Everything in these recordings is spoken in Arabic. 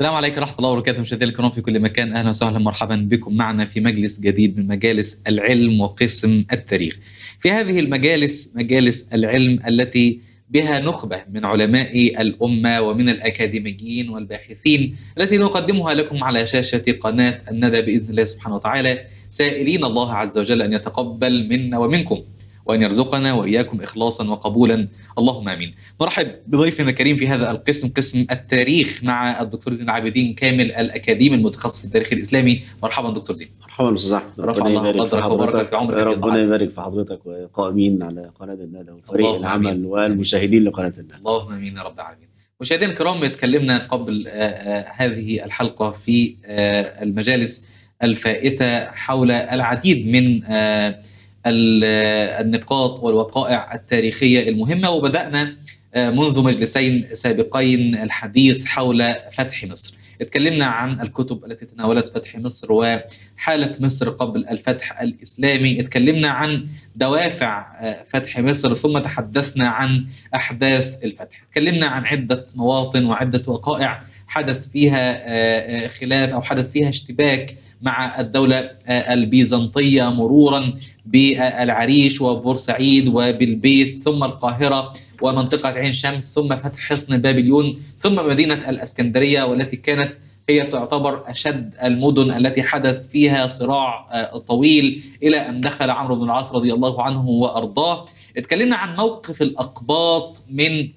السلام عليكم ورحمه الله وبركاته مشاهدينا الكرام في كل مكان اهلا وسهلا مرحبا بكم معنا في مجلس جديد من مجالس العلم وقسم التاريخ. في هذه المجالس مجالس العلم التي بها نخبه من علماء الامه ومن الاكاديميين والباحثين التي نقدمها لكم على شاشه قناه الندى باذن الله سبحانه وتعالى سائلين الله عز وجل ان يتقبل منا ومنكم وأن يرزقنا وإياكم إخلاصا وقبولا اللهم آمين نرحب بضيفنا الكريم في هذا القسم قسم التاريخ مع الدكتور زين العابدين كامل الأكاديمي المتخصص في التاريخ الإسلامي مرحبا دكتور زين مرحبا أستاذ أحمد رفع الله قدرك وبركك في عمرك ربنا يبارك في حضرتك والقائمين على قناة النادى وفريق العمل أمين. والمشاهدين لقناة النادى. اللهم آمين يا رب العالمين مشاهدينا الكرام تكلمنا قبل آه، آه، هذه الحلقة في آه، المجالس الفائتة حول العديد من آآ النقاط والوقائع التاريخيه المهمه وبدانا آه، منذ مجلسين سابقين الحديث حول فتح مصر. اتكلمنا عن الكتب التي تناولت فتح مصر وحاله مصر قبل الفتح الاسلامي، اتكلمنا عن دوافع آه، فتح مصر ثم تحدثنا عن احداث الفتح، اتكلمنا عن عده مواطن وعده وقائع حدث فيها آه، خلاف او حدث فيها اشتباك مع الدولة البيزنطية مرورا بالعريش وبورسعيد وبلبيس ثم القاهرة ومنطقة عين شمس ثم فتح حصن بابليون ثم مدينة الأسكندرية والتي كانت هي تعتبر اشد المدن التي حدث فيها صراع آه، طويل الى ان دخل عمرو بن العاص رضي الله عنه وارضاه اتكلمنا عن موقف الاقباط من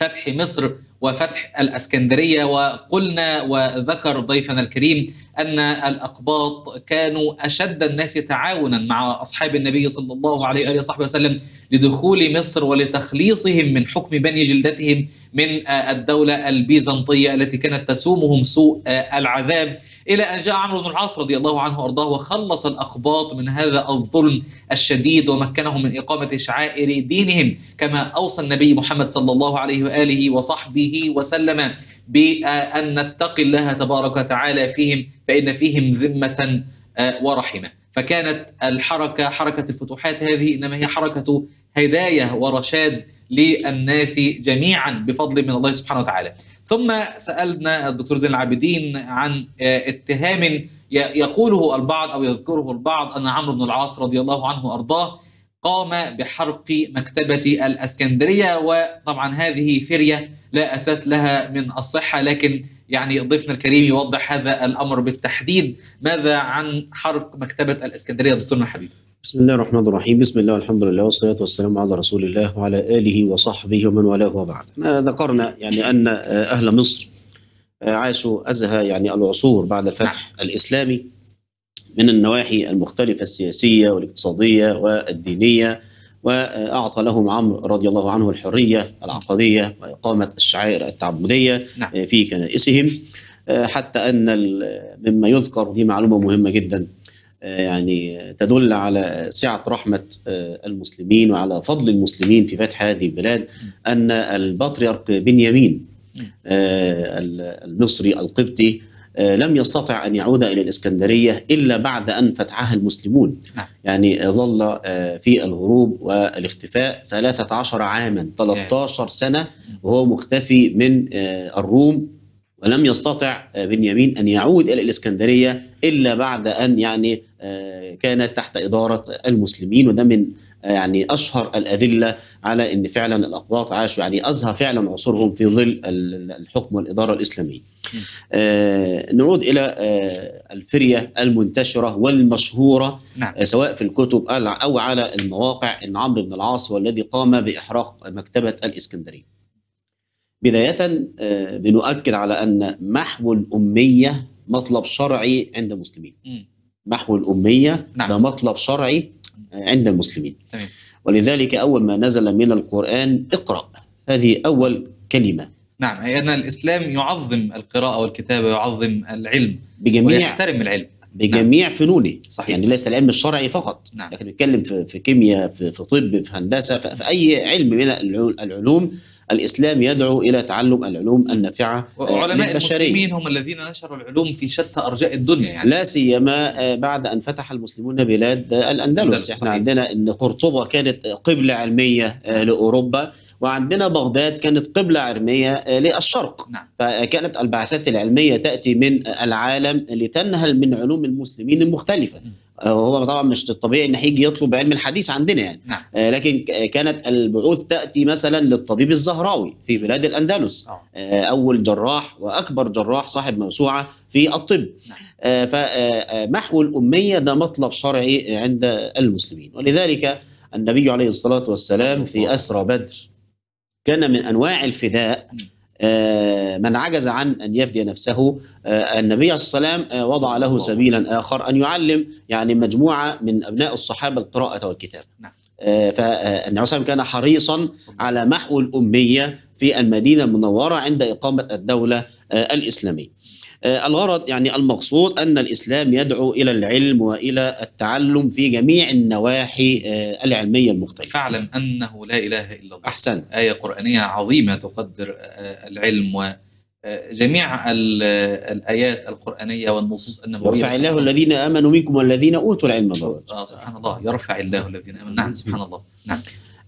فتح مصر وفتح الاسكندريه وقلنا وذكر ضيفنا الكريم ان الاقباط كانوا اشد الناس تعاونا مع اصحاب النبي صلى الله عليه واله وصحبه وسلم لدخول مصر ولتخليصهم من حكم بني جلدتهم من الدوله البيزنطيه التي كانت تسومهم سوء العذاب إلى أن جاء عمرو بن العاص رضي الله عنه وأرضاه وخلص الأقباط من هذا الظلم الشديد ومكنهم من إقامة شعائر دينهم كما أوصى النبي محمد صلى الله عليه وآله وصحبه وسلم بأن نتقي الله تبارك وتعالى فيهم فإن فيهم ذمة آه، ورحمة فكانت الحركة حركة الفتوحات هذه إنما هي حركة هداية ورشاد للناس جميعا بفضل من الله سبحانه وتعالى ثم سالنا الدكتور زين العابدين عن آه، اتهام يقوله البعض او يذكره البعض ان عمرو بن العاص رضي الله عنه وارضاه قام بحرق مكتبه الاسكندريه وطبعا هذه فريه لا اساس لها من الصحه لكن يعني ضيفنا الكريم يوضح هذا الامر بالتحديد ماذا عن حرق مكتبه الاسكندريه دكتورنا الحبيب بسم الله الرحمن الرحيم بسم الله والحمد لله والصلاة والسلام على رسول الله وعلى آله وصحبه ومن والاه وبعد ذكرنا يعني أن أهل مصر آه، عاشوا أزهى يعني العصور بعد الفتح نعم. الإسلامي من النواحي المختلفة السياسية والاقتصادية والدينية وأعطى لهم عمرو رضي الله عنه الحرية العقدية وإقامة الشعائر التعبدية نعم. آه، في كنائسهم آه، حتى أن مما يذكر دي معلومة مهمة جدا آه، يعني تدل على سعة رحمة آه، المسلمين وعلى فضل المسلمين في فتح هذه البلاد أن البطريرك بنيامين آه، المصري القبطي لم يستطع أن يعود إلى الإسكندرية إلا بعد أن فتحها المسلمون نعم. يعني ظل في الهروب والاختفاء 13 عاما 13 سنة وهو مختفي من الروم ولم يستطع بنيامين أن يعود إلى الإسكندرية إلا بعد أن يعني آه، كانت تحت إدارة المسلمين وده من آه، يعني أشهر الأدلة على أن فعلا الأقباط عاشوا يعني أزهى فعلا عصورهم في ظل الحكم والإدارة الإسلامية آه نعود الى آه الفريه المنتشره والمشهوره نعم. آه، سواء في الكتب او على المواقع ان عمرو بن العاص هو الذي قام باحراق مكتبه الاسكندريه بداية بنؤكد آه، على أن محو الأمية مطلب شرعي عند المسلمين محو الأمية نعم. ده مطلب شرعي آه، عند المسلمين تمام. ولذلك أول ما نزل من القرآن اقرأ هذه أول كلمة نعم أي أن الإسلام يعظم القراءة والكتابة يعظم العلم بجميع ويحترم العلم بجميع نعم. فنونه صحيح. يعني ليس العلم الشرعي فقط نعم. لكن نتكلم في, في كيمياء في, في طب في هندسة في, في أي علم من العلوم الإسلام يدعو إلى تعلم العلوم النافعة آه، وعلماء المسلمين هم الذين نشروا العلوم في شتى أرجاء الدنيا يعني لا سيما آه، بعد أن فتح المسلمون بلاد آه، الأندلس احنا صحيح. عندنا أن قرطبة كانت قبلة علمية لأوروبا وعندنا بغداد كانت قبلة علمية للشرق نعم. فكانت البعثات العلمية تأتي من العالم لتنهل من علوم المسلمين المختلفة آه، هو طبعا مش الطبيعي ان هيجي يطلب علم الحديث عندنا يعني نعم. آه، لكن كانت البعوث تاتي مثلا للطبيب الزهراوي في بلاد الاندلس آه. آه. اول جراح واكبر جراح صاحب موسوعه في الطب نعم. فمحو الاميه ده مطلب شرعي عند المسلمين ولذلك النبي عليه الصلاه والسلام في اسرى بدر كان من انواع الفداء نعم. آه، من عجز عن أن يفدي نفسه آه، النبي صلى الله عليه وسلم آه، وضع له سبيلا آخر أن يعلم يعني مجموعة من أبناء الصحابة القراءة والكتابة نعم. فالنبي صلى كان حريصا على محو الأمية في المدينة المنورة عند إقامة الدولة الإسلامية آه، الغرض يعني المقصود أن الإسلام يدعو إلى العلم وإلى التعلم في جميع النواحي آه، العلمية المختلفة فاعلم أنه لا إله إلا الله أحسن آية قرآنية عظيمة تقدر آه، العلم و جميع الآيات القرآنية والنصوص النبوية يرفع الله الذين آمنوا منكم والذين أوتوا العلم آه سبحان الله يرفع الله الذين آمنوا نعم سبحان الله نعم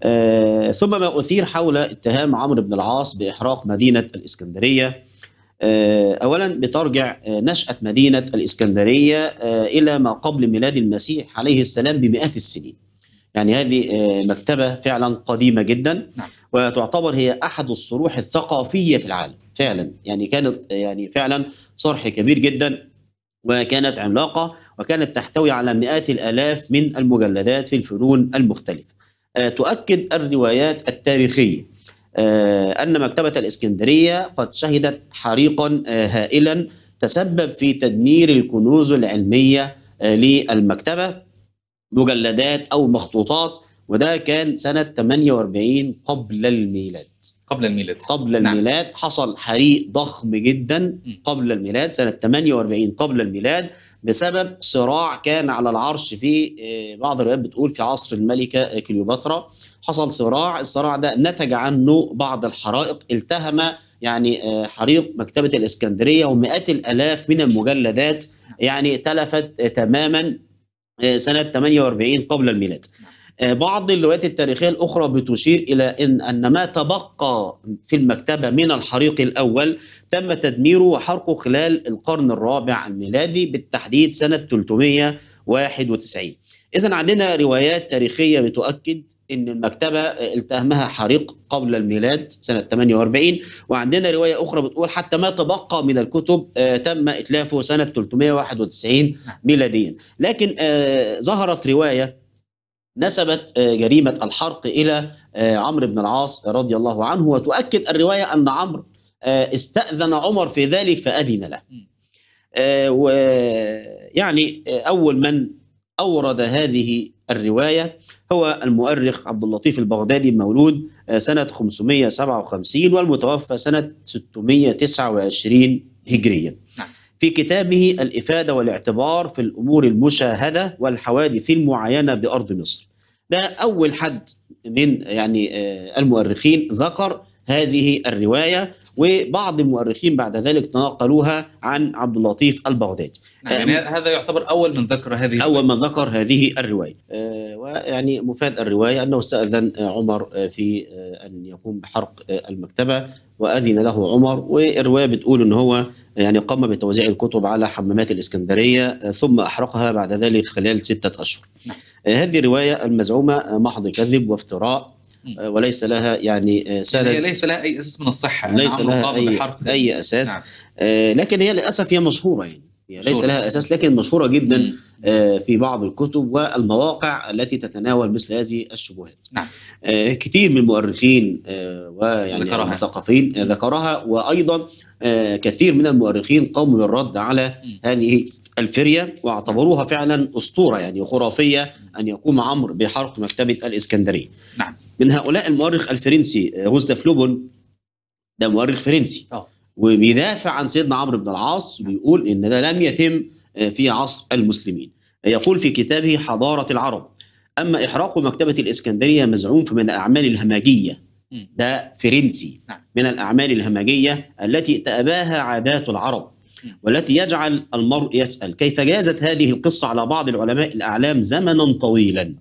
آه ثم ما أثير حول اتهام عمرو بن العاص بإحراق مدينة الإسكندرية آه، أولا بترجع آه، نشأة مدينة الإسكندرية آه، إلى ما قبل ميلاد المسيح عليه السلام بمئات السنين يعني هذه مكتبة فعلا قديمة جدا نعم. وتعتبر هي أحد الصروح الثقافية في العالم فعلا يعني كانت يعني فعلا صرح كبير جدا وكانت عملاقة وكانت تحتوي على مئات الآلاف من المجلدات في الفنون المختلفة تؤكد الروايات التاريخية آه، أن مكتبة الإسكندرية قد شهدت حريقا آه، هائلا تسبب في تدمير الكنوز العلمية آه، للمكتبة مجلدات أو مخطوطات وده كان سنة 48 قبل الميلاد قبل الميلاد قبل نعم. الميلاد نعم. حصل حريق ضخم جدا قبل الميلاد سنة 48 قبل الميلاد بسبب صراع كان على العرش في بعض الروايات بتقول في عصر الملكة كليوباترا حصل صراع الصراع ده نتج عنه بعض الحرائق التهم يعني آه، حريق مكتبة الإسكندرية ومئات الألاف من المجلدات يعني تلفت تماما آه، سنة 48 قبل الميلاد آه، بعض الروايات التاريخية الأخرى بتشير إلى أن, أن ما تبقى في المكتبة من الحريق الأول تم تدميره وحرقه خلال القرن الرابع الميلادي بالتحديد سنة 391 إذا عندنا روايات تاريخية بتؤكد أن المكتبة التهمها حريق قبل الميلاد سنة 48 وعندنا رواية أخرى بتقول حتى ما تبقى من الكتب آه، تم إتلافه سنة 391 ميلاديا لكن آه، ظهرت رواية نسبت آه، جريمة الحرق إلى عمرو بن العاص رضي الله عنه وتؤكد الرواية أن عمرو استأذن عمر في ذلك فأذن له ويعني أول من أورد هذه الرواية هو المؤرخ عبد اللطيف البغدادي مولود آه، سنة 557 والمتوفى سنة 629 هجريا نعم. في كتابه الإفادة والاعتبار في الأمور المشاهدة والحوادث المعينة بأرض مصر ده أول حد من يعني آه، المؤرخين ذكر هذه الرواية وبعض المؤرخين بعد ذلك تناقلوها عن عبد اللطيف البغدادي نعم. يعني هذا يعتبر اول من ذكر هذه اول من ذكر هذه الروايه آه، ويعني مفاد الروايه انه استاذن عمر آه، في آه، ان يقوم بحرق المكتبه واذن له عمر والروايه بتقول ان هو يعني قام بتوزيع الكتب على حمامات الاسكندريه ثم احرقها بعد ذلك خلال سته اشهر. نعم. هذه الروايه المزعومه محض كذب وافتراء وليس لها يعني سند هي ليس لها اي اساس من الصحه ليس لها اي, أي اساس نعم. لكن هي للاسف هي مشهوره يعني ليس لها اساس لكن مشهوره جدا آه، في بعض الكتب والمواقع التي تتناول مثل هذه الشبهات. نعم. آه، آه، يعني كثير من المؤرخين ويعني ذكرها. المثقفين ذكرها وايضا كثير من المؤرخين قاموا بالرد على هذه الفريه واعتبروها فعلا اسطوره يعني خرافيه ان يقوم عمرو بحرق مكتبه الاسكندريه. نعم. من هؤلاء المؤرخ الفرنسي غوستاف لوبون ده مؤرخ فرنسي. أوه. وبيدافع عن سيدنا عمرو بن العاص وبيقول ان ده لم يتم آه، في عصر المسلمين يقول في كتابه حضارة العرب أما إحراق مكتبة الإسكندرية مزعوم فمن الأعمال الهمجية ده فرنسي نعم. من الأعمال الهمجية التي تأباها عادات العرب والتي يجعل المرء يسأل كيف جازت هذه القصة على بعض العلماء الأعلام زمنا طويلا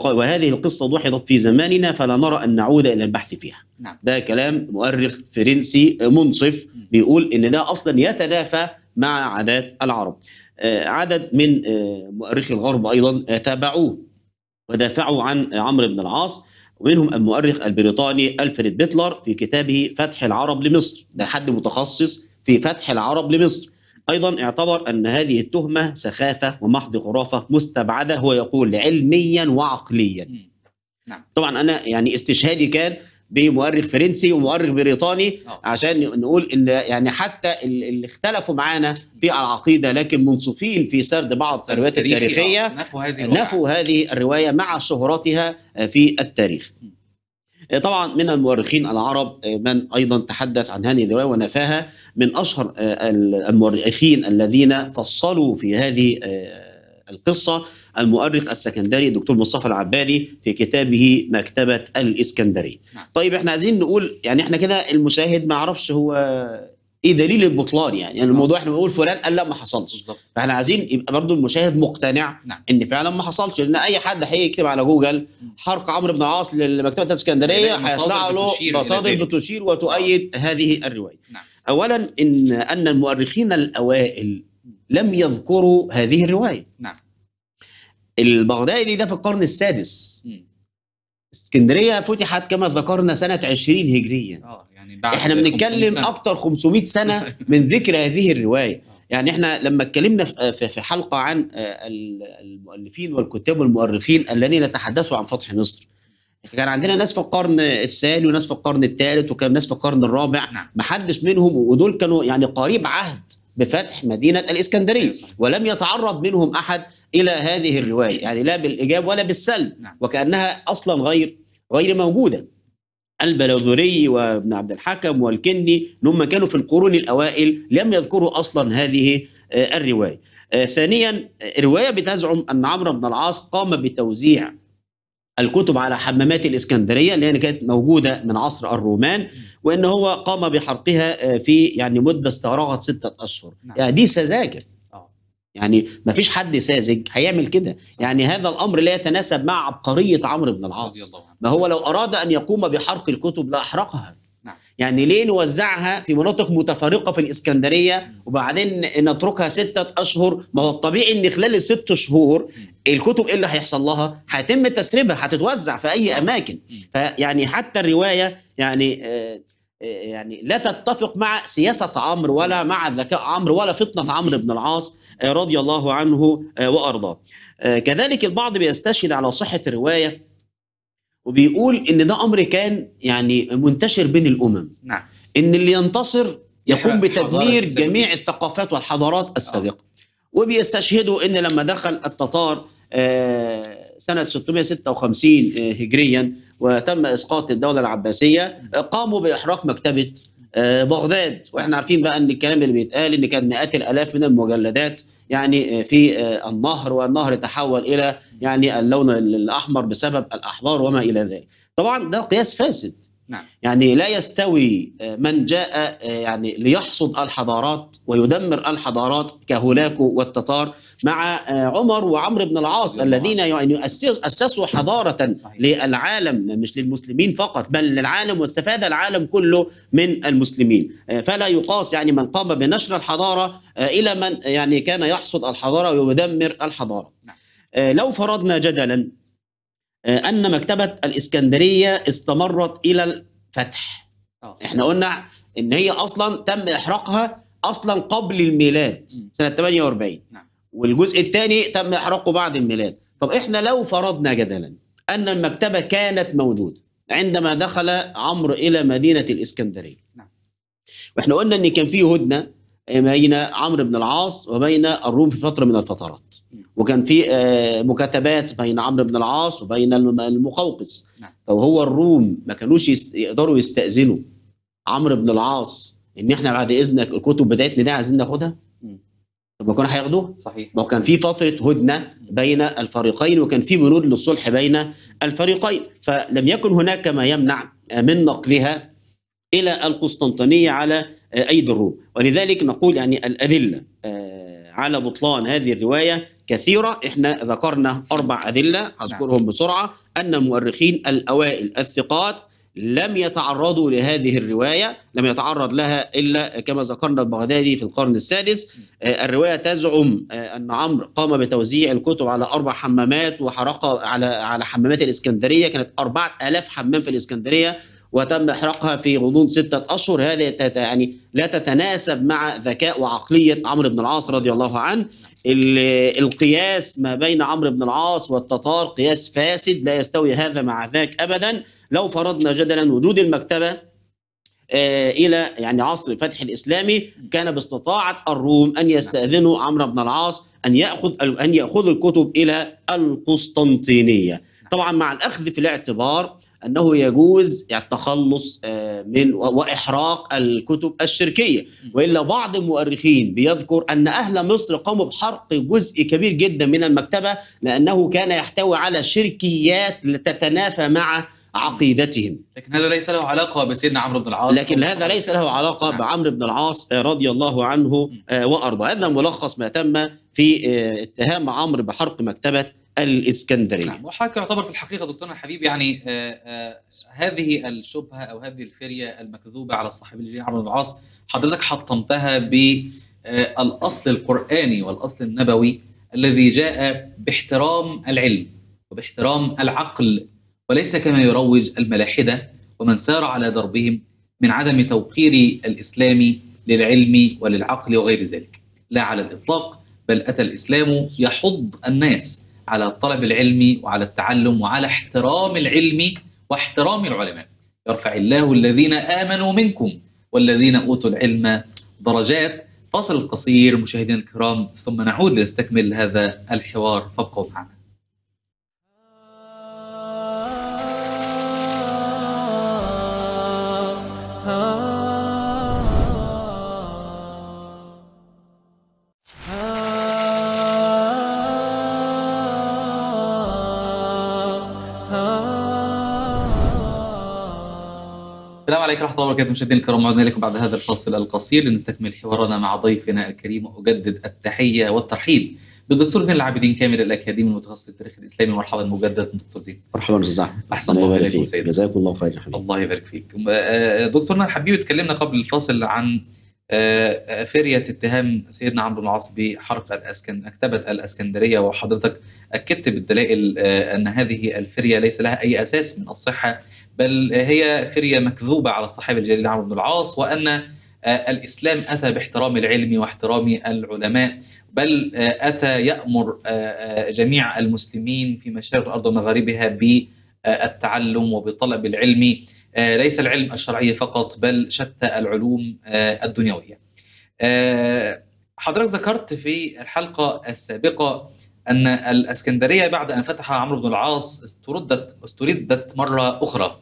وهذه القصة دحضت في زماننا فلا نرى أن نعود إلى البحث فيها نعم. ده كلام مؤرخ فرنسي منصف بيقول أن ده أصلا يتنافى مع عادات العرب آه، عدد من آه، مؤرخي الغرب أيضا آه، تابعوه ودافعوا عن عمرو بن العاص ومنهم المؤرخ البريطاني ألفريد بيتلر في كتابه فتح العرب لمصر ده حد متخصص في فتح العرب لمصر أيضا اعتبر أن هذه التهمة سخافة ومحض خرافة مستبعدة هو يقول علميا وعقليا نعم. طبعا أنا يعني استشهادي كان بمؤرخ فرنسي ومؤرخ بريطاني آه. عشان نقول ان يعني حتى اللي اختلفوا معانا في العقيده لكن منصفين في سرد بعض الروايات التاريخيه نفوا هذه, نفوا هذه الروايه مع شهرتها في التاريخ. آه، طبعا من المؤرخين العرب آه، من أيضا تحدث عن هذه الرواية ونفاها من أشهر آه، المؤرخين الذين فصلوا في هذه القصة المؤرخ السكندري الدكتور مصطفى العبادي في كتابه مكتبة الإسكندرية نعم. طيب احنا عايزين نقول يعني احنا كده المشاهد ما عرفش هو ايه دليل البطلان يعني يعني الموضوع احنا بنقول فلان قال لا ما حصلش بالظبط فاحنا عايزين يبقى برضو المشاهد مقتنع نعم. ان فعلا ما حصلش لان اي حد هيكتب على جوجل حرق عمرو بن العاص لمكتبه اسكندريه هيطلع له مصادر بتشير آه. وتؤيد هذه الروايه نعم. اولا ان ان المؤرخين الاوائل لم يذكروا هذه الروايه نعم البغدادي ده في القرن السادس اسكندريه فتحت كما ذكرنا سنه 20 هجريا اه بعد احنا بنتكلم اكتر 500 سنه من ذكر هذه الروايه يعني احنا لما اتكلمنا في حلقه عن المؤلفين والكتاب والمؤرخين الذين تحدثوا عن فتح مصر كان عندنا ناس في القرن الثاني وناس في القرن الثالث وكان ناس في القرن الرابع نعم. ما محدش منهم ودول كانوا يعني قريب عهد بفتح مدينة الإسكندرية أيوة ولم يتعرض منهم أحد إلى هذه الرواية يعني لا بالإيجاب ولا بالسلب نعم. وكأنها أصلا غير غير موجودة البلاذري وابن عبد الحكم والكندي هم كانوا في القرون الأوائل لم يذكروا أصلا هذه آه، الرواية آه، ثانيا رواية بتزعم أن عمرو بن العاص قام بتوزيع الكتب على حمامات الإسكندرية اللي كانت موجودة من عصر الرومان وأن هو قام بحرقها آه، في يعني مدة استغرقت ستة أشهر نعم. يعني دي سذاجة يعني ما فيش حد ساذج هيعمل كده يعني هذا الامر لا يتناسب مع عبقريه عمرو بن العاص ما هو لو اراد ان يقوم بحرق الكتب لاحرقها لا نعم. يعني ليه نوزعها في مناطق متفرقه في الاسكندريه وبعدين نتركها سته اشهر ما هو الطبيعي ان خلال الست شهور الكتب ايه اللي هيحصل لها هيتم تسريبها هتتوزع في اي نعم. اماكن فيعني حتى الروايه يعني آه، يعني لا تتفق مع سياسة عمرو ولا مع ذكاء عمرو ولا فطنة عمرو بن العاص آه، رضي الله عنه آه، وأرضاه آه، كذلك البعض بيستشهد على صحة الرواية وبيقول إن ده أمر كان يعني منتشر بين الأمم نعم. إن اللي ينتصر يقوم بتدمير جميع الثقافات والحضارات السابقة وبيستشهدوا إن لما دخل التتار سنة 656 هجريا وتم اسقاط الدوله العباسيه قاموا باحراق مكتبه آه، بغداد واحنا عارفين بقى ان الكلام اللي بيتقال ان كان مئات الالاف من المجلدات يعني آه، في آه، النهر والنهر تحول الى يعني اللون الاحمر بسبب الاحبار وما الى ذلك طبعا ده قياس فاسد نعم. يعني لا يستوي من جاء يعني ليحصد الحضارات ويدمر الحضارات كهولاكو والتتار مع آه، عمر وعمرو بن العاص الذين يعني اسسوا حضاره للعالم مش للمسلمين فقط بل للعالم واستفاد العالم كله من المسلمين آه، فلا يقاس يعني من قام بنشر الحضاره آه، الى من يعني كان يحصد الحضاره ويدمر الحضاره نعم. لو فرضنا جدلا ان مكتبه الاسكندريه استمرت الى الفتح احنا قلنا ان هي اصلا تم احراقها اصلا قبل الميلاد سنه 48 نعم والجزء الثاني تم إحراقه بعد الميلاد طب إحنا لو فرضنا جدلا أن المكتبة كانت موجودة عندما دخل عمرو إلى مدينة الإسكندرية نعم. وإحنا قلنا أن كان في هدنة بين عمرو بن العاص وبين الروم في فترة من الفترات نعم. وكان في آه، مكاتبات بين عمرو بن العاص وبين المقوقس نعم. فهو الروم ما كانوش يقدروا يستأذنوا عمرو بن العاص ان احنا بعد اذنك الكتب بتاعتنا دي عايزين ناخدها طب ما كانوا هياخدوها صحيح ما كان في فتره هدنه بين الفريقين وكان في بنود للصلح بين الفريقين فلم يكن هناك ما يمنع من نقلها الى القسطنطينيه على ايدي الروم ولذلك نقول يعني الادله آه، على بطلان هذه الروايه كثيره احنا ذكرنا اربع ادله اذكرهم نعم. بسرعه ان المؤرخين الاوائل الثقات لم يتعرضوا لهذه الرواية لم يتعرض لها إلا كما ذكرنا البغدادي في القرن السادس آه، الرواية تزعم آه، أن عمرو قام بتوزيع الكتب على أربع حمامات وحرقها على على حمامات الإسكندرية كانت أربعة آلاف حمام في الإسكندرية وتم إحراقها في غضون ستة أشهر هذه يعني لا تتناسب مع ذكاء وعقلية عمرو بن العاص رضي الله عنه القياس ما بين عمرو بن العاص والتتار قياس فاسد لا يستوي هذا مع ذاك أبداً لو فرضنا جدلا وجود المكتبة آه، إلى يعني عصر الفتح الإسلامي كان باستطاعة الروم أن يستأذنوا عمرو بن العاص أن يأخذ أن يأخذوا الكتب إلى القسطنطينية طبعا مع الأخذ في الاعتبار انه يجوز التخلص آه، من واحراق الكتب الشركيه والا بعض المؤرخين بيذكر ان اهل مصر قاموا بحرق جزء كبير جدا من المكتبه لانه كان يحتوي على شركيات تتنافى مع عقيدتهم لكن هذا ليس له علاقة بسيدنا عمرو بن العاص لكن هذا ليس له علاقة نعم. بعمرو بن العاص رضي الله عنه آه، وأرضاه هذا ملخص ما تم في آه، اتهام عمرو بحرق مكتبة الإسكندرية نعم وحاكي يعتبر في الحقيقة دكتورنا الحبيب يعني آآ آه، آآ هذه الشبهة أو هذه الفرية المكذوبة على الصحابي الجليل عمرو بن العاص حضرتك حطمتها بالأصل القرآني والأصل النبوي الذي جاء باحترام العلم وباحترام العقل وليس كما يروج الملاحدة ومن سار على دربهم من عدم توقير الإسلام للعلم وللعقل وغير ذلك لا على الإطلاق بل أتى الإسلام يحض الناس على طلب العلم وعلى التعلم وعلى احترام العلم واحترام العلماء يرفع الله الذين آمنوا منكم والذين أوتوا العلم درجات فاصل قصير مشاهدينا الكرام ثم نعود لنستكمل هذا الحوار فابقوا معنا السلام عليكم ورحمه الله وبركاته مشاهدينا الكرام عدنا لكم بعد هذا الفاصل القصير لنستكمل حوارنا مع ضيفنا الكريم واجدد التحيه والترحيب بالدكتور زين العابدين كامل الاكاديمي المتخصص في التاريخ الاسلامي مرحبا مجددا دكتور زين مرحبا استاذ احمد احسن الله يبارك فيك جزاك الله خير حبيبي الله يبارك فيك آه، آه، دكتورنا الحبيب اتكلمنا قبل الفاصل عن آه، فرية اتهام سيدنا عمرو بن العاص بحرق الأسكن مكتبة الأسكندرية وحضرتك أكدت بالدلائل أن هذه الفرية ليس لها أي أساس من الصحة بل هي فرية مكذوبة على الصحابي الجليل عمرو بن العاص وأن آه، الإسلام أتى باحترام العلم واحترام العلماء بل آه، أتى يأمر آه، جميع المسلمين في مشارق الأرض ومغاربها بالتعلم وبطلب العلم ليس العلم الشرعي فقط بل شتى العلوم الدنيوية حضرتك ذكرت في الحلقة السابقة ان الاسكندريه بعد ان فتح عمرو بن العاص استردت استردت مره اخرى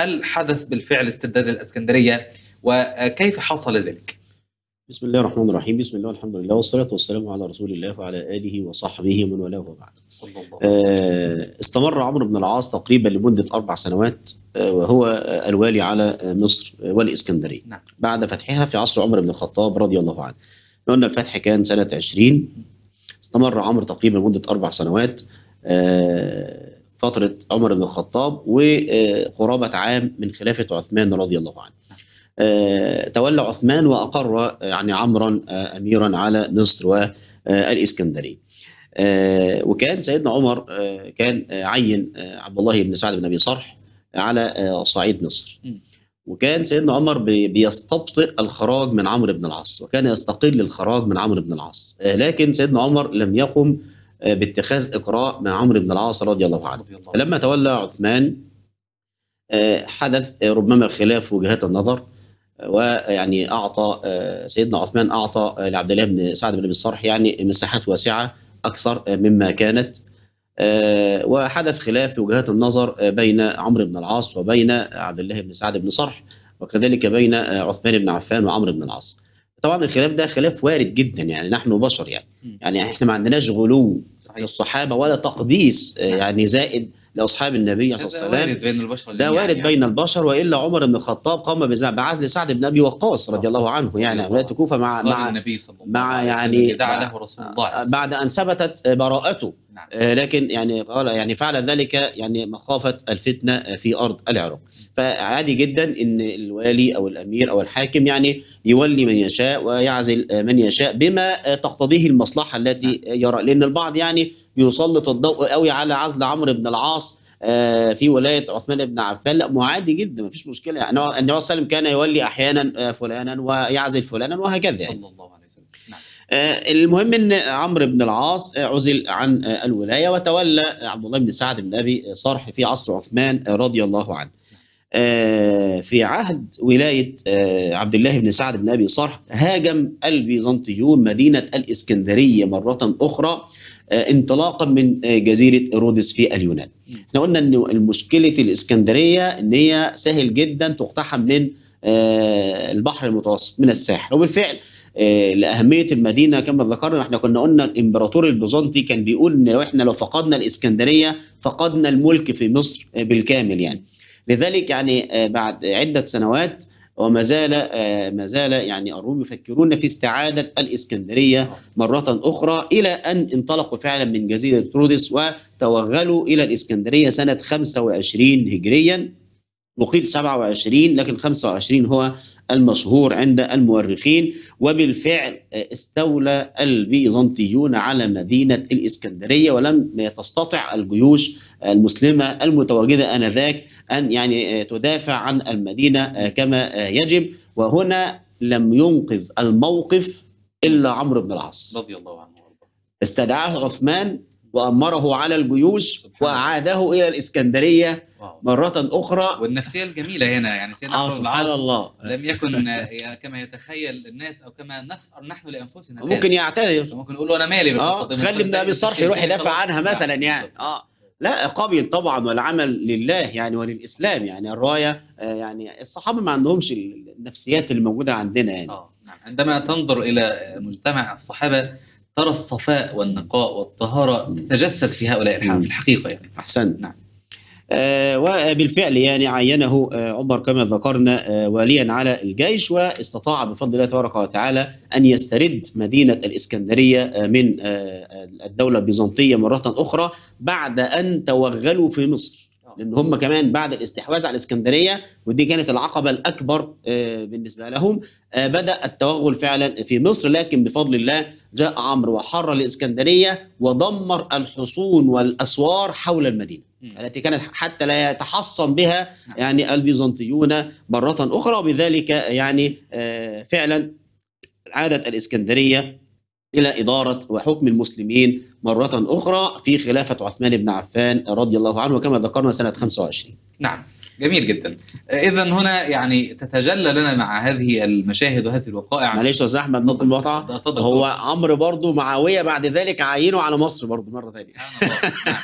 هل حدث بالفعل استرداد الاسكندريه وكيف حصل ذلك بسم الله الرحمن الرحيم بسم الله الحمد لله والصلاة والسلام على رسول الله وعلى آله وصحبه ومن والاه وبعد صلى الله عليه وسلم. آه، استمر عمرو بن العاص تقريبا لمدة أربع سنوات آه، وهو الوالي على مصر آه، والإسكندرية نعم. بعد فتحها في عصر عمر بن الخطاب رضي الله عنه قلنا الفتح كان سنة 20 استمر عمرو تقريبا لمده اربع سنوات آه، فتره عمر بن الخطاب وقرابه عام من خلافه عثمان رضي الله عنه. آه، تولى عثمان واقر يعني عمرا آه، اميرا على مصر والاسكندريه. وكان سيدنا عمر كان عين عبد الله بن سعد بن ابي صرح على صعيد مصر. وكان سيدنا عمر بيستبطئ الخراج من عمرو بن العاص وكان يستقل الخراج من عمرو بن العاص آه، لكن سيدنا عمر لم يقم آه، باتخاذ اقراء مع عمرو بن العاص رضي الله عنه فلما تولى عثمان آه، حدث ربما خلاف وجهات النظر ويعني اعطى سيدنا عثمان اعطى لعبد الله بن سعد بن ابي الصرح يعني مساحات واسعه اكثر مما كانت آه، وحدث خلاف في وجهات النظر آه، بين عمرو بن العاص وبين عبد الله بن سعد بن صرح وكذلك بين آه، عثمان بن عفان وعمرو بن العاص طبعا الخلاف ده خلاف وارد جدا يعني نحن بشر يعني يعني احنا ما عندناش غلو في الصحابه ولا تقديس نعم. يعني زائد لاصحاب النبي صلى الله عليه وسلم ده وارد بين البشر ده وارد يعني بين البشر والا عمر بن الخطاب قام بعزل سعد بن ابي وقاص رضي الله عنه يعني أيوة. ولايه الكوفه مع مع النبي صلى الله عليه يعني مع يعني دعا له رسول الله بعد ان ثبتت براءته نعم. آه، لكن يعني قال يعني فعل ذلك يعني مخافه الفتنه في ارض العراق فعادي جدا ان الوالي او الامير او الحاكم يعني يولي من يشاء ويعزل من يشاء بما تقتضيه المصلحه التي نعم. يرى لان البعض يعني يسلط الضوء قوي على عزل عمرو بن العاص آه، في ولايه عثمان بن عفان لا عادي جدا مفيش مشكله يعني النبي يعني صلى الله عليه وسلم كان يولي احيانا آه، فلانا ويعزل فلانا وهكذا يعني. صلى الله عليه وسلم نعم. آه، المهم ان عمرو بن العاص عزل عن الولايه وتولى عبد الله بن سعد بن ابي صرح في عصر عثمان رضي الله عنه. في عهد ولايه عبد الله بن سعد بن ابي صرح هاجم البيزنطيون مدينه الاسكندريه مره اخرى آه، انطلاقا من آه، جزيره رودس في اليونان. احنا قلنا ان مشكله الاسكندريه ان هي سهل جدا تقتحم من آه، البحر المتوسط من الساحل وبالفعل لاهميه المدينه كما ذكرنا احنا كنا قلنا الامبراطور البيزنطي كان بيقول ان لو احنا لو فقدنا الاسكندريه فقدنا الملك في مصر بالكامل يعني لذلك يعني بعد عده سنوات وما زال آه، ما زال يعني الروم يفكرون في استعادة الإسكندرية مرة أخرى إلى أن انطلقوا فعلا من جزيرة رودس وتوغلوا إلى الإسكندرية سنة 25 هجريا وقيل 27 لكن 25 هو المشهور عند المؤرخين وبالفعل آه، استولى البيزنطيون على مدينة الإسكندرية ولم تستطع الجيوش المسلمة المتواجدة آنذاك أن يعني آه، تدافع عن المدينة آه، كما آه، يجب وهنا لم ينقذ الموقف إلا عمرو بن العاص رضي الله عنه استدعاه عثمان وأمره على الجيوش وأعاده إلى الإسكندرية مرة أخرى والنفسية الجميلة هنا يعني سيدنا عمرو سبحان الله لم يكن كما يتخيل الناس أو كما نسأل نحن لأنفسنا ممكن يعتذر ممكن يقول له أنا مالي بالقصة خلي ابن أبي صرح يروح يدافع عنها مثلا يعني آه لا قبل طبعا والعمل لله يعني وللاسلام يعني الرايه آه، يعني الصحابه ما عندهمش النفسيات اللي موجوده عندنا يعني آه. نعم. عندما تنظر الى مجتمع الصحابه ترى الصفاء والنقاء والطهاره تتجسد في هؤلاء في الحقيقه يعني احسنت نعم آه، وبالفعل يعني عينه آه، عمر كما ذكرنا آه، واليا على الجيش واستطاع بفضل الله تبارك وتعالى أن يسترد مدينة الإسكندرية من الدولة البيزنطية مرة أخرى بعد أن توغلوا في مصر لان هم كمان بعد الاستحواذ على الاسكندريه ودي كانت العقبه الاكبر بالنسبه لهم بدا التوغل فعلا في مصر لكن بفضل الله جاء عمرو وحر الاسكندريه ودمر الحصون والاسوار حول المدينه التي كانت حتى لا يتحصن بها نعم. يعني البيزنطيون مرة أخرى وبذلك يعني آه، فعلا عادت الإسكندرية إلى إدارة وحكم المسلمين مرة أخرى في خلافة عثمان بن عفان رضي الله عنه كما ذكرنا سنة 25 نعم جميل جدا اذا هنا يعني تتجلى لنا مع هذه المشاهد وهذه الوقائع معلش يا استاذ احمد نقطه المقاطعه هو عمرو برضه معاويه بعد ذلك عينه على مصر برضه مره ثانيه نعم، نعم،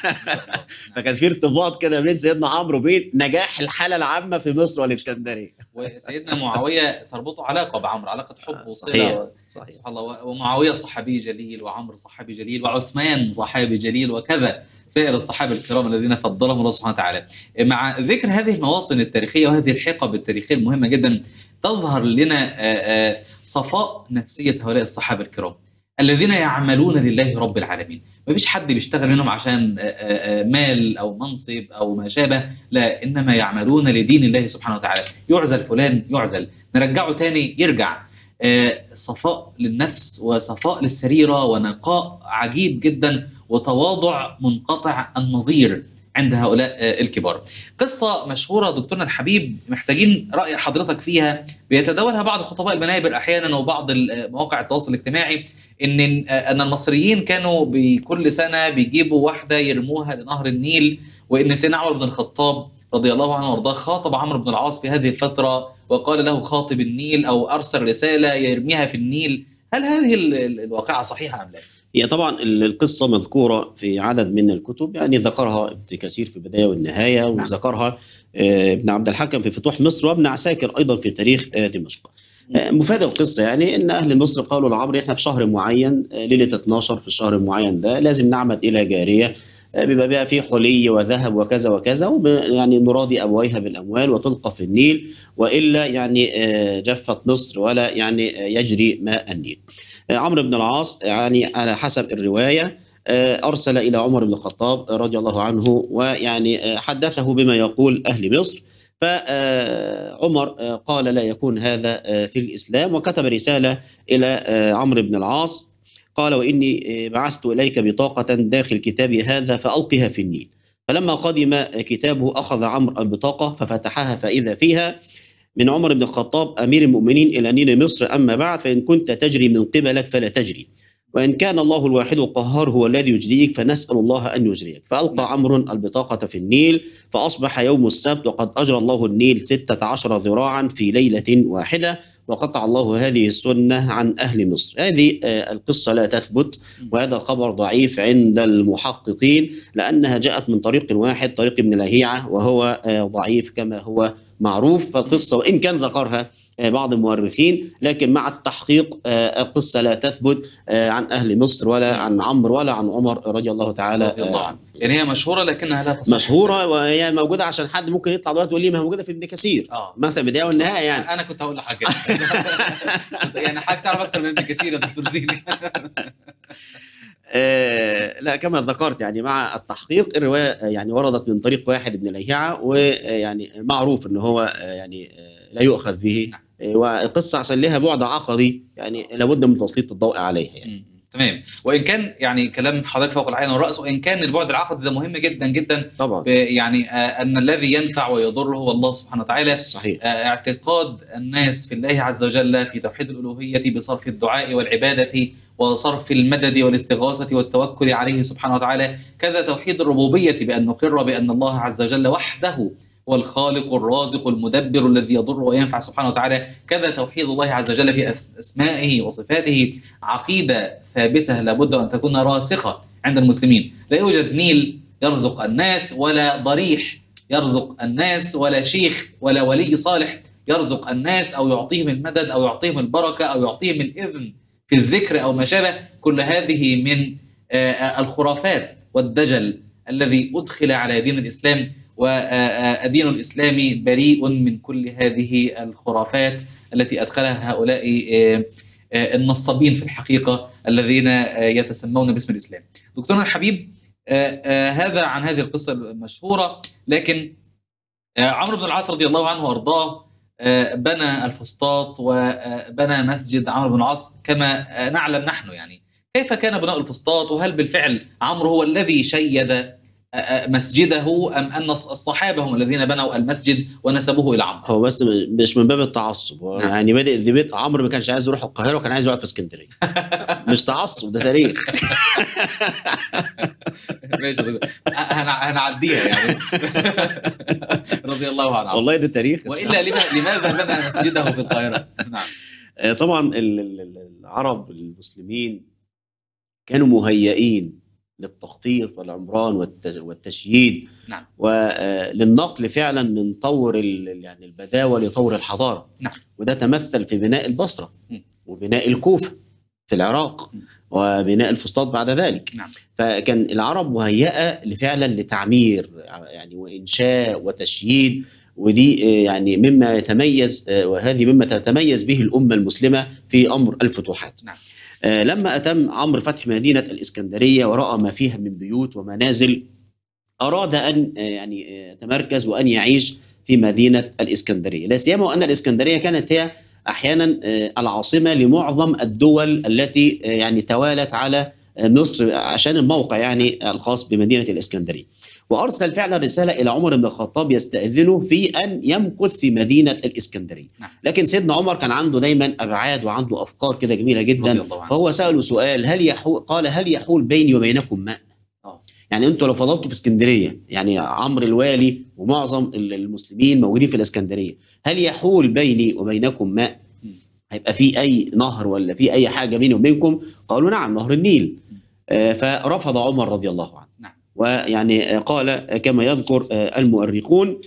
فكان في ارتباط كده بين سيدنا عمرو وبين نجاح الحاله العامه في مصر والاسكندريه وسيدنا معاويه تربطه علاقه بعمرو علاقه حب آه، وصله صحيح سبحان الله ومعاويه صحابي جليل وعمرو صحابي جليل وعثمان صحابي جليل وكذا سائر الصحابة الكرام الذين فضلهم الله سبحانه وتعالى مع ذكر هذه المواطن التاريخية وهذه الحقب التاريخية المهمة جدا تظهر لنا صفاء نفسية هؤلاء الصحابة الكرام الذين يعملون لله رب العالمين ما فيش حد بيشتغل منهم عشان مال او منصب او ما شابه لا انما يعملون لدين الله سبحانه وتعالى يعزل فلان يعزل نرجعه تاني يرجع صفاء للنفس وصفاء للسريره ونقاء عجيب جدا وتواضع منقطع النظير عند هؤلاء آه، الكبار قصة مشهورة دكتورنا الحبيب محتاجين رأي حضرتك فيها بيتداولها بعض خطباء المنابر أحيانا وبعض آه، مواقع التواصل الاجتماعي إن آه، أن المصريين كانوا بكل سنة بيجيبوا واحدة يرموها لنهر النيل وإن سيدنا عمر بن الخطاب رضي الله عنه وارضاه خاطب عمرو بن العاص في هذه الفترة وقال له خاطب النيل أو أرسل رسالة يرميها في النيل هل هذه الواقعة صحيحة أم لا؟ هي طبعا القصة مذكورة في عدد من الكتب يعني ذكرها ابن كثير في البداية والنهاية نعم. وذكرها آه، ابن عبد الحكم في فتوح مصر وابن عساكر أيضا في تاريخ آه، دمشق آه، مفاد القصة يعني أن أهل مصر قالوا لعمرو إحنا في شهر معين ليلة 12 في الشهر المعين ده لازم نعمد إلى جارية بما بها فيه حلي وذهب وكذا وكذا يعني نراضي ابويها بالاموال وتلقى في النيل والا يعني جفت مصر ولا يعني يجري ماء النيل. عمرو بن العاص يعني على حسب الرواية آه، أرسل إلى عمر بن الخطاب رضي الله عنه ويعني آه، حدثه بما يقول أهل مصر فعمر آه، قال لا يكون هذا في الإسلام وكتب رسالة إلى عمرو بن العاص قال وإني بعثت إليك بطاقة داخل كتابي هذا فألقها في النيل فلما قدم كتابه أخذ عمرو البطاقة ففتحها فإذا فيها من عمر بن الخطاب أمير المؤمنين إلى نيل مصر أما بعد فإن كنت تجري من قبلك فلا تجري وإن كان الله الواحد القهار هو الذي يجريك فنسأل الله أن يجريك فألقى نعم. عمرو البطاقة في النيل فأصبح يوم السبت وقد أجرى الله النيل ستة عشر ذراعا في ليلة واحدة وقطع الله هذه السنة عن أهل مصر هذه آه، القصة لا تثبت وهذا خبر ضعيف عند المحققين لأنها جاءت من طريق واحد طريق ابن لهيعة وهو آه، ضعيف كما هو معروف فالقصة وإن كان ذكرها آه، بعض المؤرخين لكن مع التحقيق آه، القصة لا تثبت آه، عن أهل مصر ولا عن عمرو ولا عن عمر رضي الله تعالى رضي الله عنه يعني هي مشهورة لكنها لا تصح مشهورة وهي موجودة عشان حد ممكن يطلع دلوقتي يقول لي ما هي موجودة في ابن كثير آه. مثلا بداية والنهاية يعني أنا كنت هقول لحضرتك يعني حضرتك تعرف أكثر من ابن كثير يا دكتور زيني آه، لا كما ذكرت يعني مع التحقيق الروايه يعني وردت من طريق واحد ابن الايهعه ويعني معروف ان هو آه، يعني آه، لا يؤخذ به والقصه عشان لها بعد عقدي يعني لابد من تسليط الضوء عليها يعني. تمام وان كان يعني كلام حضرتك فوق العين والراس وان كان البعد العقدي ده مهم جدا جدا طبعا يعني ان الذي ينفع ويضر هو الله سبحانه وتعالى صحيح اعتقاد الناس في الله عز وجل في توحيد الالوهيه بصرف الدعاء والعباده وصرف المدد والاستغاثة والتوكل عليه سبحانه وتعالى كذا توحيد الربوبية بأن نقر بأن الله عز وجل وحده هو الخالق الرازق المدبر الذي يضر وينفع سبحانه وتعالى كذا توحيد الله عز وجل في أسمائه وصفاته عقيدة ثابتة لابد أن تكون راسخة عند المسلمين لا يوجد نيل يرزق الناس ولا ضريح يرزق الناس ولا شيخ ولا ولي صالح يرزق الناس أو يعطيهم المدد أو يعطيهم البركة أو يعطيهم الإذن في الذكر أو ما شابه كل هذه من آه، آه، الخرافات والدجل الذي أدخل على دين الإسلام ودين آه، الاسلام بريء من كل هذه الخرافات التي أدخلها هؤلاء النصابين في الحقيقة الذين يتسمون باسم الإسلام دكتورنا الحبيب هذا عن هذه القصة المشهورة لكن عمرو بن العاص رضي الله عنه وأرضاه بنى الفسطاط وبنى مسجد عمرو بن العاص كما نعلم نحن يعني كيف كان بناء الفسطاط وهل بالفعل عمرو هو الذي شيد مسجده ام ان الصحابه هم الذين بنوا المسجد ونسبوه الى عمرو هو بس مش من باب التعصب نعم. يعني بادئ ذي بيت عمرو ما كانش عايز يروح القاهره وكان عايز يقعد في اسكندريه مش تعصب ده تاريخ ماشي هنعديها يعني رضي الله عنه والله ده تاريخ والا لماذا بنى مسجده في القاهره؟ نعم آه، طبعا العرب المسلمين كانوا مهيئين للتخطيط والعمران والتشييد نعم. وللنقل آه، فعلا من طور يعني البداوه لطور الحضاره نعم. وده تمثل في بناء البصره م. وبناء الكوفه في العراق م. وبناء الفسطاط بعد ذلك نعم. فكان العرب مهيئه لفعلا لتعمير يعني وانشاء وتشييد ودي آه، يعني مما يتميز آه، وهذه مما تتميز به الامه المسلمه في امر الفتوحات نعم. آه، لما اتم عمرو فتح مدينه الاسكندريه وراى ما فيها من بيوت ومنازل اراد ان يعني يتمركز وان يعيش في مدينه الاسكندريه لا سيما وان الاسكندريه كانت هي احيانا آه، العاصمه لمعظم الدول التي آه، يعني توالت على آه، مصر عشان الموقع يعني الخاص بمدينه الاسكندريه. وارسل فعلا رساله الى عمر بن الخطاب يستاذنه في ان يمكث في مدينه الاسكندريه نعم. لكن سيدنا عمر كان عنده دايما ابعاد وعنده افكار كده جميله جدا فهو ساله سؤال هل يحول قال هل يحول بيني وبينكم ماء يعني انتوا لو فضلتوا في اسكندريه يعني عمرو الوالي ومعظم المسلمين موجودين في الاسكندريه هل يحول بيني وبينكم ماء هيبقى في اي نهر ولا في اي حاجه بيني وبينكم قالوا نعم نهر النيل آه، فرفض عمر رضي الله عنه نعم. ويعني آه، قال آه، كما يذكر المؤرخون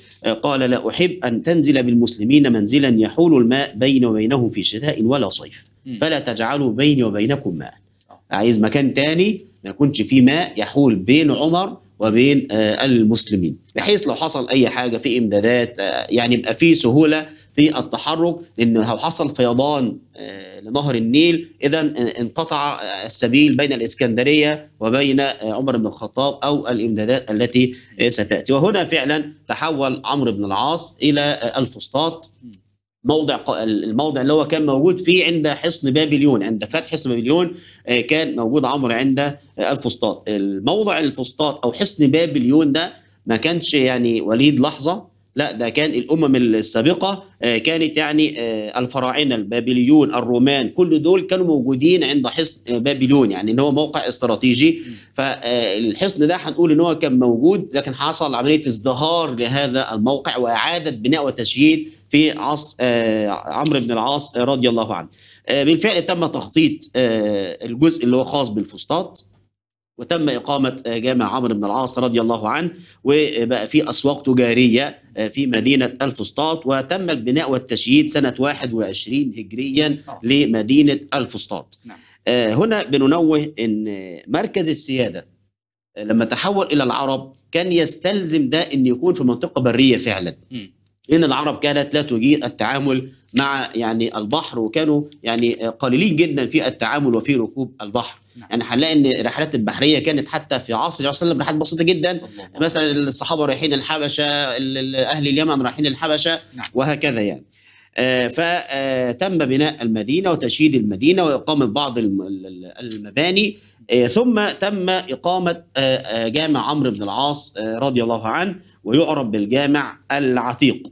قال لا أحب أن تنزل بالمسلمين منزلا يحول الماء بيني وبينهم في شتاء ولا صيف فلا تجعلوا بيني وبينكم ماء عايز مكان تاني ما يكونش فيه ماء يحول بين عمر وبين آه، المسلمين بحيث لو حصل اي حاجه في امدادات آه، يعني يبقى في سهوله في التحرك لان لو حصل فيضان آه، لنهر النيل اذا انقطع السبيل بين الاسكندريه وبين عمر بن الخطاب او الامدادات التي ستاتي وهنا فعلا تحول عمرو بن العاص الى الفسطاط موضع الموضع اللي هو كان موجود فيه عند حصن بابليون عند فتح حصن بابليون آه، كان موجود عمر عند الفسطاط الموضع الفسطاط او حصن بابليون ده ما كانش يعني وليد لحظه لا ده كان الامم السابقه آه، كانت يعني آه، الفراعنه البابليون الرومان كل دول كانوا موجودين عند حصن آه، بابليون يعني ان هو موقع استراتيجي فالحصن ده هنقول ان هو كان موجود لكن حصل عمليه ازدهار لهذا الموقع واعاده بناء وتشييد في عصر عمرو بن العاص رضي الله عنه بالفعل تم تخطيط الجزء اللي هو خاص بالفسطاط وتم إقامة جامع عمرو بن العاص رضي الله عنه وبقى في أسواق تجارية آه، في مدينة الفسطاط وتم البناء والتشييد سنة 21 هجريا لمدينة الفسطاط نعم. آه، هنا بننوه أن مركز السيادة آه، لما تحول إلى العرب كان يستلزم ده أن يكون في منطقة برية فعلا لأن العرب كانت لا تجيد التعامل مع يعني البحر وكانوا يعني قليلين جدا في التعامل وفي ركوب البحر نعم. يعني هنلاقي ان الرحلات البحريه كانت حتى في عصر الرسول صلى الله رحلات بسيطه جدا مثلا الصحابه رايحين الحبشه اهل اليمن رايحين الحبشه نعم. وهكذا يعني آه، فتم آه، بناء المدينه وتشييد المدينه واقامه بعض المباني آه، ثم تم اقامه جامع عمرو بن العاص رضي الله عنه ويعرف بالجامع العتيق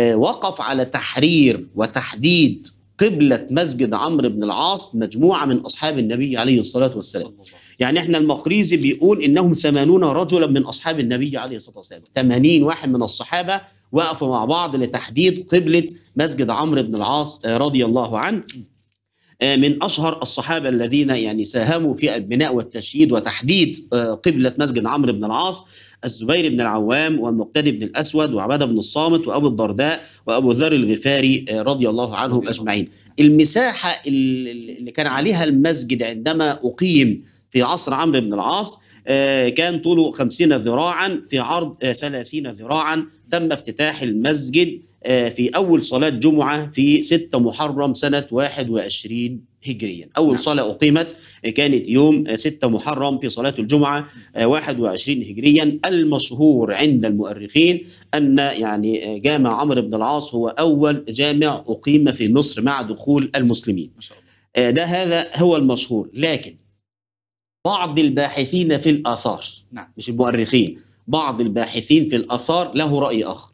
وقف على تحرير وتحديد قبلة مسجد عمرو بن العاص مجموعة من أصحاب النبي عليه الصلاة والسلام يعني احنا المقريزي بيقول إنهم ثمانون رجلا من أصحاب النبي عليه الصلاة والسلام ثمانين واحد من الصحابة وقفوا مع بعض لتحديد قبلة مسجد عمرو بن العاص آه، رضي الله عنه آه، من اشهر الصحابه الذين يعني ساهموا في البناء والتشييد وتحديد آه، قبله مسجد عمرو بن العاص الزبير بن العوام والمقتدي بن الاسود وعباده بن الصامت وابو الدرداء وابو ذر الغفاري آه، رضي الله عنهم اجمعين. المساحه اللي كان عليها المسجد عندما اقيم في عصر عمرو بن العاص كان طوله 50 ذراعا في عرض 30 ذراعا تم افتتاح المسجد آه، في أول صلاة جمعة في 6 محرم سنة 21 هجريا أول نعم. صلاة أقيمت آه، كانت يوم 6 آه، محرم في صلاة الجمعة 21 هجريا المشهور عند المؤرخين أن يعني جامع عمرو بن العاص هو أول جامع أقيم في مصر مع دخول المسلمين ما شاء الله. ده هذا هو المشهور لكن بعض الباحثين في الآثار نعم. مش المؤرخين بعض الباحثين في الآثار له رأي آخر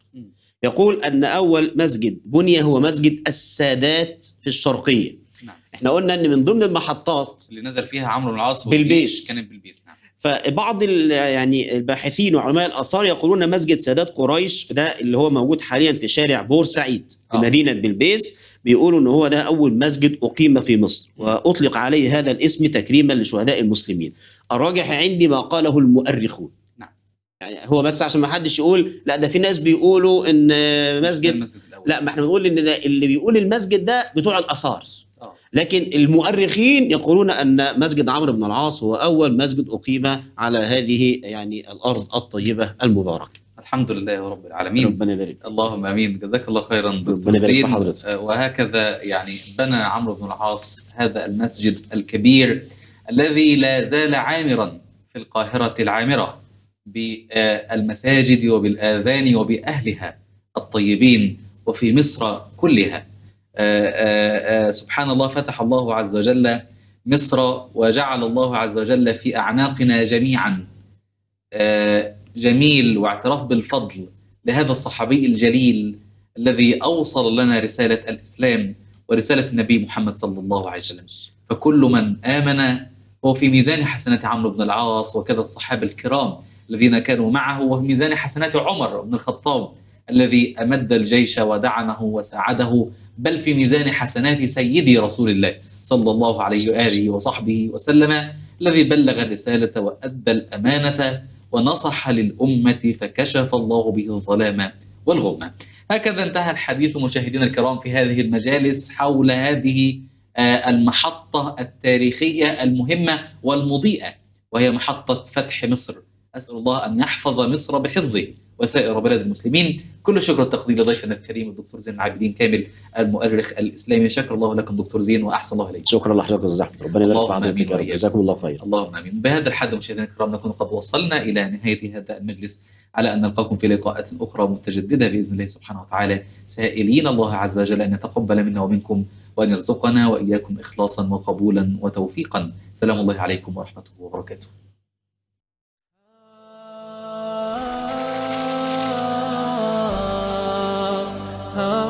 يقول أن أول مسجد بني هو مسجد السادات في الشرقية نعم. احنا قلنا أن من ضمن المحطات اللي نزل فيها عمرو بن العاص بالبيس كان بالبيس نعم. فبعض يعني الباحثين وعلماء الآثار يقولون مسجد سادات قريش ده اللي هو موجود حاليا في شارع بورسعيد في آه. مدينة بلبيس بيقولوا ان هو ده اول مسجد اقيم في مصر واطلق عليه هذا الاسم تكريما لشهداء المسلمين الراجح عندي ما قاله المؤرخون يعني هو بس عشان ما حدش يقول لا ده في ناس بيقولوا ان مسجد لا ما احنا بنقول ان اللي بيقول المسجد ده بتوع الاثار آه. لكن المؤرخين يقولون ان مسجد عمرو بن العاص هو اول مسجد اقيم على هذه يعني الارض الطيبه المباركه الحمد لله رب العالمين ربنا يبارك اللهم امين جزاك الله خيرا دكتور سيد آه، وهكذا يعني بنى عمرو بن العاص هذا المسجد الكبير الذي لا زال عامرا في القاهره العامره بالمساجد وبالاذان وباهلها الطيبين وفي مصر كلها آه، آه، آه، سبحان الله فتح الله عز وجل مصر وجعل الله عز وجل في اعناقنا جميعا جميل واعتراف بالفضل لهذا الصحابي الجليل الذي اوصل لنا رساله الاسلام ورساله النبي محمد صلى الله عليه وسلم فكل من امن هو في ميزان حسنات عمرو بن العاص وكذا الصحابه الكرام الذين كانوا معه وفي ميزان حسنات عمر بن الخطاب الذي أمد الجيش ودعمه وساعده بل في ميزان حسنات سيدي رسول الله صلى الله عليه وآله وصحبه وسلم الذي بلغ الرسالة وأدى الأمانة ونصح للأمة فكشف الله به الظلام والغمة هكذا انتهى الحديث مشاهدينا الكرام في هذه المجالس حول هذه آه، المحطة التاريخية المهمة والمضيئة وهي محطة فتح مصر أسأل الله أن يحفظ مصر بحفظه وسائر بلد المسلمين كل شكر التقدير لضيفنا الكريم الدكتور زين العابدين كامل المؤرخ الاسلامي شكر الله لكم دكتور زين واحسن الله اليكم شكرا لحضرتك استاذ احمد ربنا يبارك في حضرتك جزاكم الله خير اللهم امين بهذا الحد مشاهدينا الكرام نكون قد وصلنا الى نهايه هذا المجلس على ان نلقاكم في لقاءات اخرى متجدده باذن الله سبحانه وتعالى سائلين الله عز وجل ان يتقبل منا ومنكم وان يرزقنا واياكم اخلاصا وقبولا وتوفيقا سلام الله عليكم ورحمته وبركاته huh?